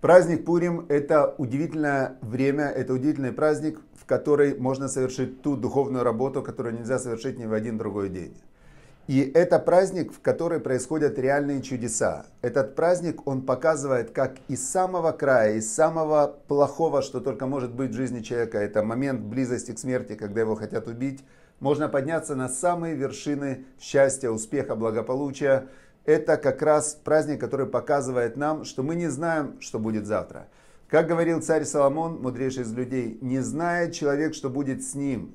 Праздник Пурим – это удивительное время, это удивительный праздник, в который можно совершить ту духовную работу, которую нельзя совершить ни в один другой день. И это праздник, в который происходят реальные чудеса. Этот праздник, он показывает, как из самого края, из самого плохого, что только может быть в жизни человека, это момент близости к смерти, когда его хотят убить, можно подняться на самые вершины счастья, успеха, благополучия, это как раз праздник, который показывает нам, что мы не знаем, что будет завтра. Как говорил царь Соломон, мудрейший из людей, не знает человек, что будет с ним.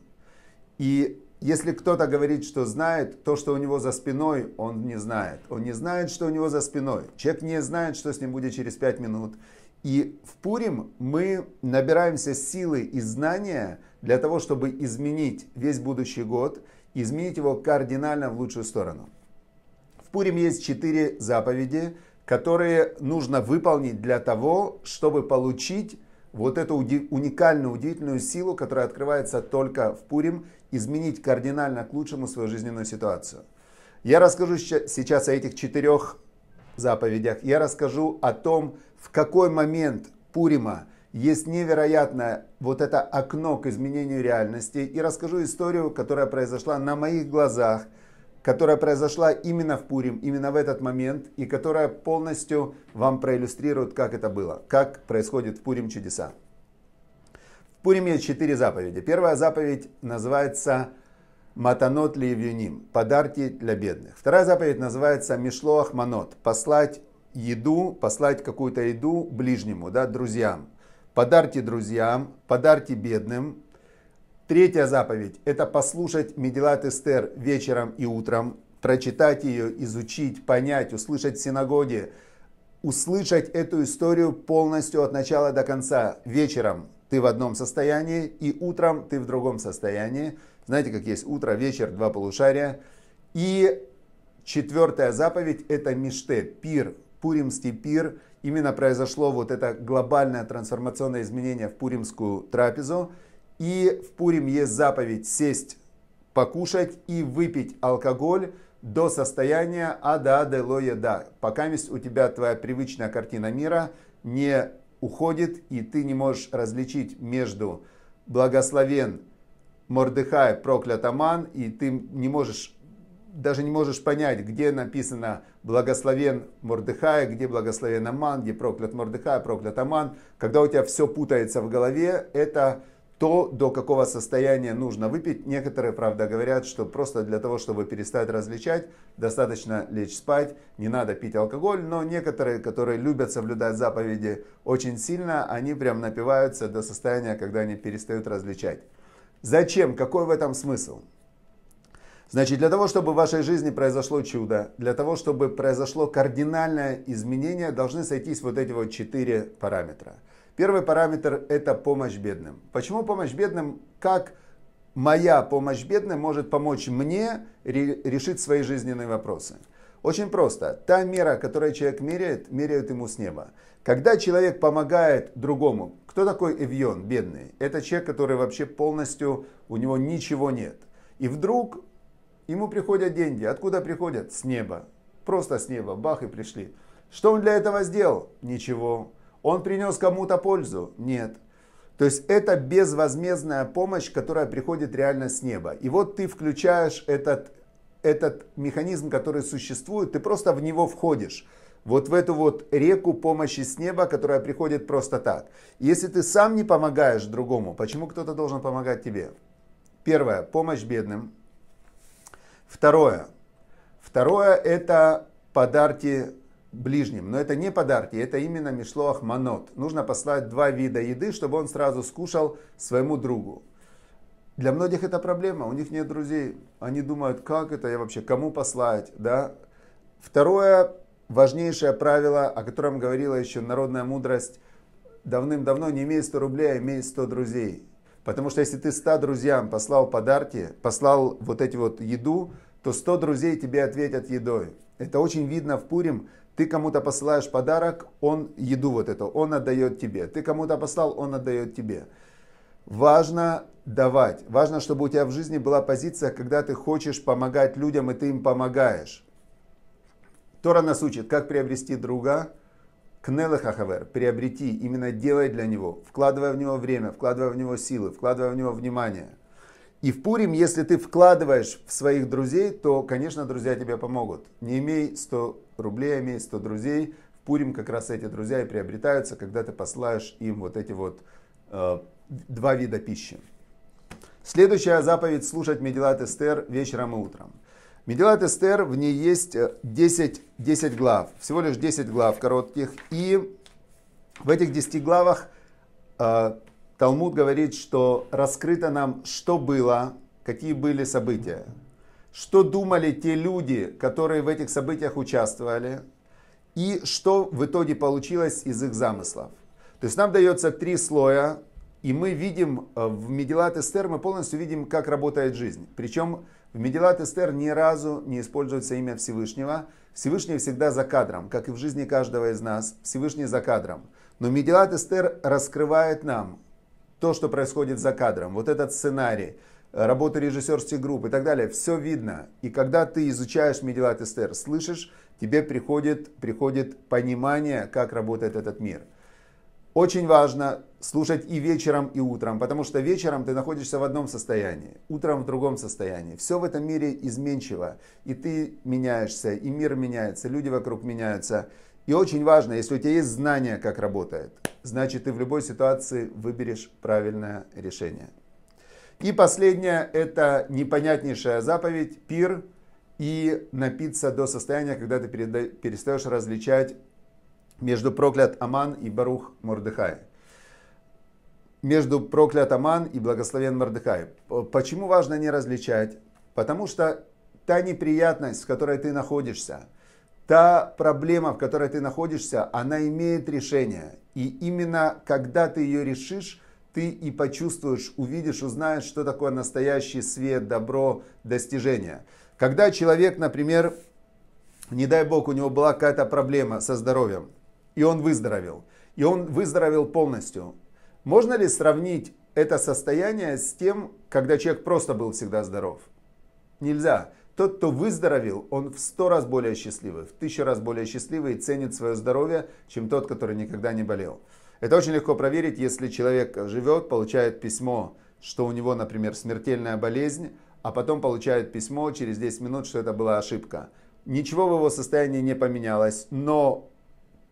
И если кто-то говорит, что знает, то, что у него за спиной, он не знает. Он не знает, что у него за спиной. Человек не знает, что с ним будет через пять минут. И в Пурим мы набираемся силы и знания для того, чтобы изменить весь будущий год, изменить его кардинально в лучшую сторону. В Пурим есть четыре заповеди, которые нужно выполнить для того, чтобы получить вот эту уникальную, удивительную силу, которая открывается только в Пурим, изменить кардинально к лучшему свою жизненную ситуацию. Я расскажу сейчас о этих четырех заповедях. Я расскажу о том, в какой момент Пурима есть невероятное вот это окно к изменению реальности. И расскажу историю, которая произошла на моих глазах которая произошла именно в Пурим, именно в этот момент, и которая полностью вам проиллюстрирует, как это было, как происходит в Пурим чудеса. В Пуриме четыре заповеди. Первая заповедь называется «Матанот ли евюним» – «Подарки для бедных». Вторая заповедь называется «Мишлоах манот» – «Послать еду, послать какую-то еду ближнему, да, друзьям». Подарки друзьям, подарки бедным, Третья заповедь – это послушать Медилат Эстер вечером и утром, прочитать ее, изучить, понять, услышать в синагоге, услышать эту историю полностью от начала до конца. Вечером ты в одном состоянии, и утром ты в другом состоянии. Знаете, как есть утро, вечер, два полушария. И четвертая заповедь – это Миште, пир, пуримский пир. Именно произошло вот это глобальное трансформационное изменение в пуримскую трапезу – и в Пурим есть заповедь сесть, покушать и выпить алкоголь до состояния ада де лоя да. Пока у тебя твоя привычная картина мира не уходит, и ты не можешь различить между благословен Мордыхай проклят Аман, и ты не можешь даже не можешь понять, где написано «благословен Мордыхай», где «благословен Аман», где «проклят Мордыхай», «проклят Аман». Когда у тебя все путается в голове, это то, до какого состояния нужно выпить. Некоторые, правда, говорят, что просто для того, чтобы перестать различать, достаточно лечь спать, не надо пить алкоголь. Но некоторые, которые любят соблюдать заповеди очень сильно, они прям напиваются до состояния, когда они перестают различать. Зачем? Какой в этом смысл? Значит, для того, чтобы в вашей жизни произошло чудо, для того, чтобы произошло кардинальное изменение, должны сойтись вот эти вот четыре параметра – Первый параметр – это помощь бедным. Почему помощь бедным? Как моя помощь бедным может помочь мне решить свои жизненные вопросы? Очень просто. Та мера, которую человек меряет, меряют ему с неба. Когда человек помогает другому, кто такой эвьон, бедный? Это человек, который вообще полностью, у него ничего нет. И вдруг ему приходят деньги. Откуда приходят? С неба. Просто с неба. Бах и пришли. Что он для этого сделал? Ничего. Он принес кому-то пользу? Нет. То есть это безвозмездная помощь, которая приходит реально с неба. И вот ты включаешь этот, этот механизм, который существует, ты просто в него входишь. Вот в эту вот реку помощи с неба, которая приходит просто так. Если ты сам не помогаешь другому, почему кто-то должен помогать тебе? Первое, помощь бедным. Второе, второе это подарки ближним. Но это не подарки, это именно мишлоах манот. Нужно послать два вида еды, чтобы он сразу скушал своему другу. Для многих это проблема, у них нет друзей. Они думают, как это я вообще, кому послать, да? Второе важнейшее правило, о котором говорила еще народная мудрость, давным-давно не имей 100 рублей, а имей 100 друзей. Потому что если ты 100 друзьям послал подарки, послал вот эти вот еду, то 100 друзей тебе ответят едой. Это очень видно в Пурим. Ты кому-то посылаешь подарок, он еду вот эту, он отдает тебе. Ты кому-то послал, он отдает тебе. Важно давать. Важно, чтобы у тебя в жизни была позиция, когда ты хочешь помогать людям, и ты им помогаешь. Тора нас учит, как приобрести друга. Кнелы хахавер, приобрети, именно делай для него, вкладывая в него время, вкладывая в него силы, вкладывая в него внимание – и в Пурим, если ты вкладываешь в своих друзей, то, конечно, друзья тебе помогут. Не имей 100 рублей, а имей 100 друзей. В Пурим как раз эти друзья и приобретаются, когда ты посылаешь им вот эти вот э, два вида пищи. Следующая заповедь – слушать Медилат Эстер вечером и утром. Медилат Эстер, в ней есть 10, э, 10 глав, всего лишь 10 глав коротких. И в этих 10 главах э, Талмуд говорит, что раскрыто нам, что было, какие были события, что думали те люди, которые в этих событиях участвовали, и что в итоге получилось из их замыслов. То есть нам дается три слоя, и мы видим э, в Медилат Эстер, мы полностью видим, как работает жизнь. Причем в Медилат Эстер ни разу не используется имя Всевышнего. Всевышний всегда за кадром, как и в жизни каждого из нас. Всевышний за кадром. Но Медилат Эстер раскрывает нам, то, что происходит за кадром, вот этот сценарий, э, работы режиссерских групп и так далее, все видно. И когда ты изучаешь Медилат Эстер, слышишь, тебе приходит, приходит понимание, как работает этот мир. Очень важно слушать и вечером, и утром, потому что вечером ты находишься в одном состоянии, утром в другом состоянии. Все в этом мире изменчиво, и ты меняешься, и мир меняется, люди вокруг меняются. И очень важно, если у тебя есть знание, как работает, значит ты в любой ситуации выберешь правильное решение. И последнее – это непонятнейшая заповедь, пир и напиться до состояния, когда ты перестаешь различать между проклят Аман и Барух Мордыхай. Между проклят Аман и благословен Мордыхай. Почему важно не различать? Потому что та неприятность, в которой ты находишься – та проблема, в которой ты находишься, она имеет решение. И именно когда ты ее решишь, ты и почувствуешь, увидишь, узнаешь, что такое настоящий свет, добро, достижение. Когда человек, например, не дай бог, у него была какая-то проблема со здоровьем, и он выздоровел, и он выздоровел полностью, можно ли сравнить это состояние с тем, когда человек просто был всегда здоров? Нельзя. Тот, кто выздоровел, он в сто раз более счастливый, в тысячу раз более счастливый и ценит свое здоровье, чем тот, который никогда не болел. Это очень легко проверить, если человек живет, получает письмо, что у него, например, смертельная болезнь, а потом получает письмо через 10 минут, что это была ошибка. Ничего в его состоянии не поменялось, но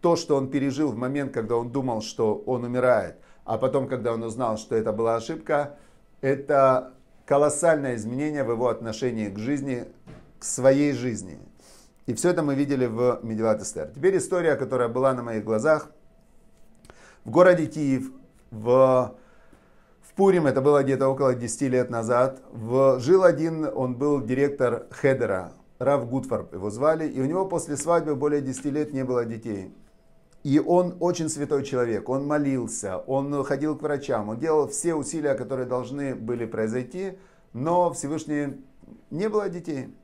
то, что он пережил в момент, когда он думал, что он умирает, а потом, когда он узнал, что это была ошибка, это колоссальное изменение в его отношении к жизни, к своей жизни. И все это мы видели в Медилат Эстер. Теперь история, которая была на моих глазах. В городе Киев, в, в Пурим, это было где-то около 10 лет назад, в, жил один, он был директор Хедера, Рав Гудфорб его звали, и у него после свадьбы более 10 лет не было детей. И он очень святой человек, он молился, он ходил к врачам, он делал все усилия, которые должны были произойти, но Всевышний не было детей.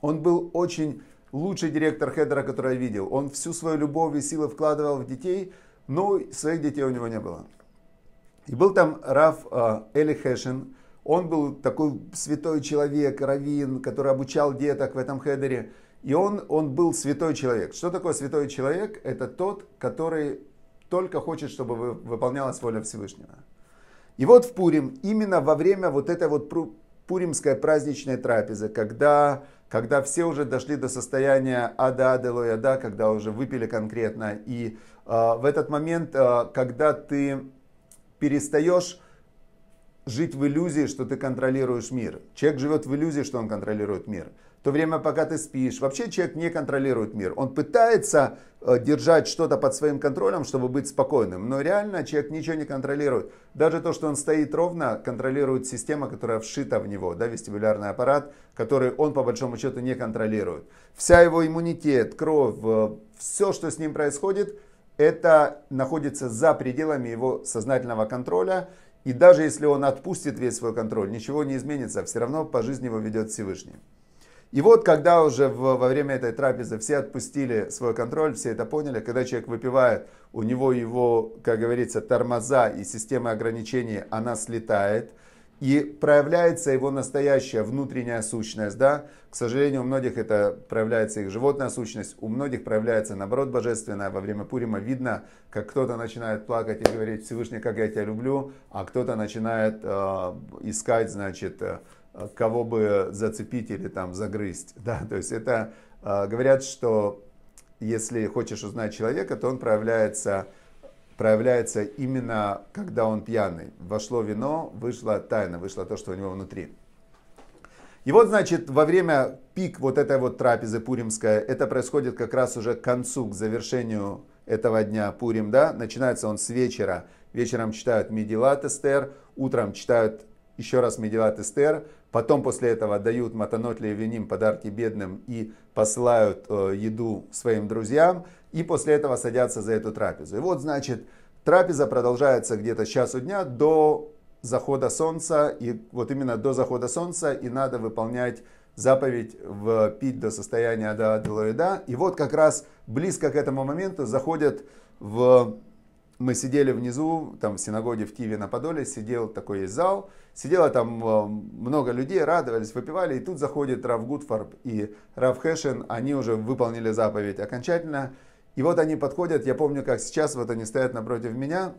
Он был очень лучший директор Хедера, который я видел. Он всю свою любовь и силы вкладывал в детей, но своих детей у него не было. И был там Раф э, Эли Хэшин, он был такой святой человек, раввин, который обучал деток в этом Хедере – и он, он был святой человек. Что такое святой человек? Это тот, который только хочет, чтобы выполнялась воля Всевышнего. И вот в Пурим, именно во время вот этой вот Пуримской праздничной трапезы, когда, когда все уже дошли до состояния ада, ада, лояда, когда уже выпили конкретно. И э, в этот момент, э, когда ты перестаешь жить в иллюзии, что ты контролируешь мир. Человек живет в иллюзии, что он контролирует мир то время, пока ты спишь. Вообще человек не контролирует мир. Он пытается э, держать что-то под своим контролем, чтобы быть спокойным. Но реально человек ничего не контролирует. Даже то, что он стоит ровно, контролирует система, которая вшита в него, да, вестибулярный аппарат, который он по большому счету не контролирует. Вся его иммунитет, кровь, э, все, что с ним происходит, это находится за пределами его сознательного контроля. И даже если он отпустит весь свой контроль, ничего не изменится, все равно по жизни его ведет Всевышний. И вот, когда уже в, во время этой трапезы все отпустили свой контроль, все это поняли, когда человек выпивает, у него его, как говорится, тормоза и система ограничений, она слетает, и проявляется его настоящая внутренняя сущность, да? К сожалению, у многих это проявляется их животная сущность, у многих проявляется, наоборот, божественная. Во время Пурима видно, как кто-то начинает плакать и говорить «Всевышний, как я тебя люблю», а кто-то начинает э, искать, значит, э, кого бы зацепить или там загрызть. Да? То есть это а, говорят, что если хочешь узнать человека, то он проявляется, проявляется именно когда он пьяный. Вошло вино, вышла тайна, вышло то, что у него внутри. И вот, значит, во время пик вот этой вот трапезы пуримская, это происходит как раз уже к концу, к завершению этого дня Пурим, да, начинается он с вечера. Вечером читают Медилат Эстер, утром читают еще раз Медилат Эстер, Потом после этого дают и виним подарки бедным, и посылают э, еду своим друзьям. И после этого садятся за эту трапезу. И вот, значит, трапеза продолжается где-то с часу дня до захода солнца. И вот именно до захода солнца и надо выполнять заповедь в пить до состояния до Аделоида. И вот как раз близко к этому моменту заходят в мы сидели внизу, там в синагоге в Киеве на Подоле, сидел такой есть зал, сидело там э, много людей, радовались, выпивали, и тут заходит Рав Гудфарб и Рав Хэшин, они уже выполнили заповедь окончательно, и вот они подходят, я помню, как сейчас, вот они стоят напротив меня,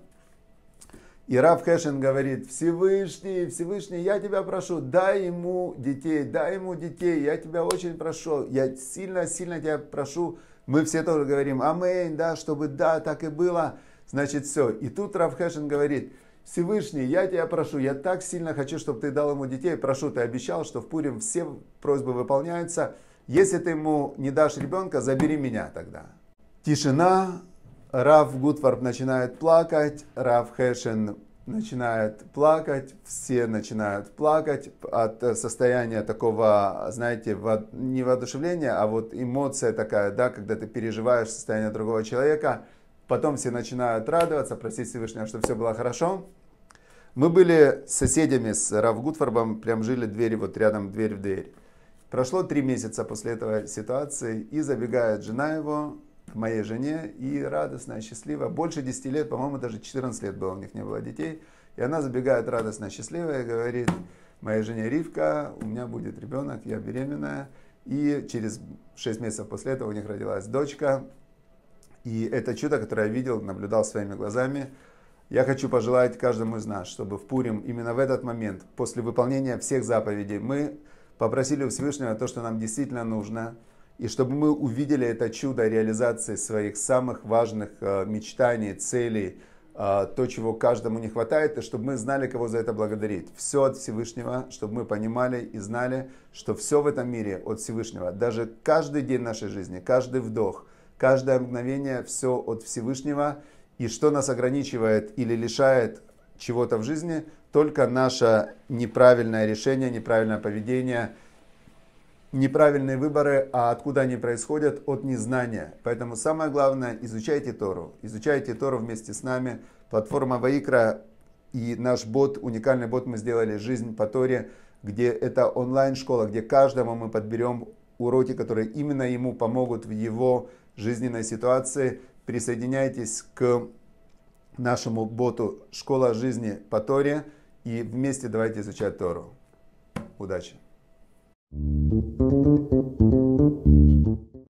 и Рав Хэшин говорит, Всевышний, Всевышний, я тебя прошу, дай ему детей, дай ему детей, я тебя очень прошу, я сильно-сильно тебя прошу, мы все тоже говорим, аминь, да, чтобы да, так и было, Значит, все. И тут Равхешин говорит, Всевышний, я тебя прошу, я так сильно хочу, чтобы ты дал ему детей. Прошу, ты обещал, что в Пурим все просьбы выполняются. Если ты ему не дашь ребенка, забери меня тогда. Тишина. Рав Гутварп начинает плакать. Рав Хешен начинает плакать. Все начинают плакать от э, состояния такого, знаете, не воодушевления, а вот эмоция такая, да, когда ты переживаешь состояние другого человека – Потом все начинают радоваться, просить Всевышнего, чтобы все было хорошо. Мы были соседями с Рав прям жили двери вот рядом, дверь в дверь. Прошло три месяца после этого ситуации, и забегает жена его к моей жене, и радостная, счастливая, больше 10 лет, по-моему, даже 14 лет было, у них не было детей, и она забегает радостная, счастливая, и говорит, моей жене Ривка, у меня будет ребенок, я беременная, и через 6 месяцев после этого у них родилась дочка, и это чудо, которое я видел, наблюдал своими глазами, я хочу пожелать каждому из нас, чтобы в Пурим именно в этот момент, после выполнения всех заповедей, мы попросили у Всевышнего то, что нам действительно нужно, и чтобы мы увидели это чудо реализации своих самых важных э, мечтаний, целей, э, то, чего каждому не хватает, и чтобы мы знали, кого за это благодарить. Все от Всевышнего, чтобы мы понимали и знали, что все в этом мире от Всевышнего. Даже каждый день нашей жизни, каждый вдох – каждое мгновение все от Всевышнего. И что нас ограничивает или лишает чего-то в жизни, только наше неправильное решение, неправильное поведение, неправильные выборы, а откуда они происходят? От незнания. Поэтому самое главное, изучайте Тору. Изучайте Тору вместе с нами. Платформа Ваикра и наш бот, уникальный бот мы сделали «Жизнь по Торе», где это онлайн-школа, где каждому мы подберем уроки, которые именно ему помогут в его жизненной ситуации, присоединяйтесь к нашему боту «Школа жизни по Торе» и вместе давайте изучать Тору. Удачи! thank you